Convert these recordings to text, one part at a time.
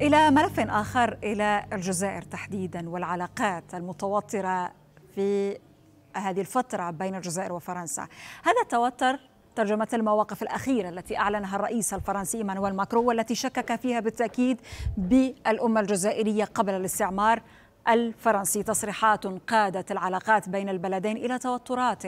إلى ملف آخر إلى الجزائر تحديدا والعلاقات المتوترة في هذه الفترة بين الجزائر وفرنسا هذا التوتر ترجمة المواقف الأخيرة التي أعلنها الرئيس الفرنسي إيمانويل ماكرو والتي شكك فيها بالتأكيد بالأمة الجزائرية قبل الاستعمار الفرنسي تصريحات قادت العلاقات بين البلدين إلى توترات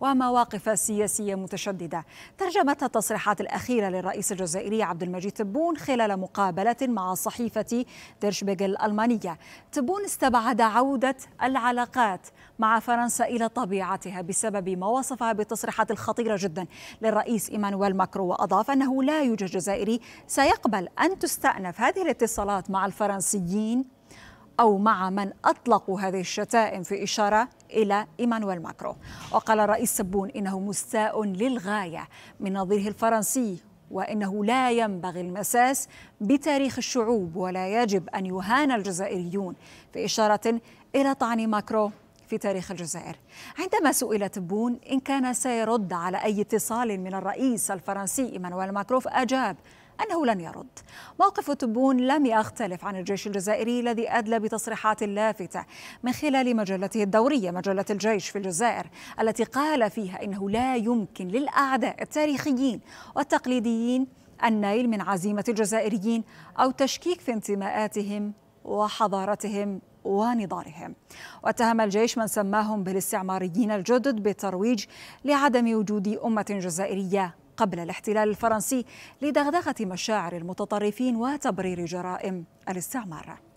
ومواقف سياسية متشددة ترجمتها التصريحات الأخيرة للرئيس الجزائري عبد المجيد تبون خلال مقابلة مع صحيفة ديرشبيغ الألمانية تبون استبعد عودة العلاقات مع فرنسا إلى طبيعتها بسبب ما وصفها بالتصريحات الخطيرة جدا للرئيس إيمانويل ماكرو وأضاف أنه لا يوجد جزائري سيقبل أن تستأنف هذه الاتصالات مع الفرنسيين أو مع من أطلقوا هذه الشتائم في إشارة إلى إيمانويل ماكرو وقال الرئيس سبون إنه مستاء للغاية من نظيره الفرنسي وانه لا ينبغي المساس بتاريخ الشعوب ولا يجب ان يهان الجزائريون في اشاره الى طعن ماكرو في تاريخ الجزائر عندما سئل تبون ان كان سيرد على اي اتصال من الرئيس الفرنسي ايمانويل ماكرو فاجاب أنه لن يرد موقف تبون لم يختلف عن الجيش الجزائري الذي أدلى بتصريحات لافتة من خلال مجلته الدورية مجلة الجيش في الجزائر التي قال فيها إنه لا يمكن للأعداء التاريخيين والتقليديين النيل من عزيمة الجزائريين أو تشكيك في انتماءاتهم وحضارتهم ونضالهم واتهم الجيش من سماهم بالاستعماريين الجدد بالترويج لعدم وجود أمة جزائرية قبل الاحتلال الفرنسي لدغدغة مشاعر المتطرفين وتبرير جرائم الاستعمار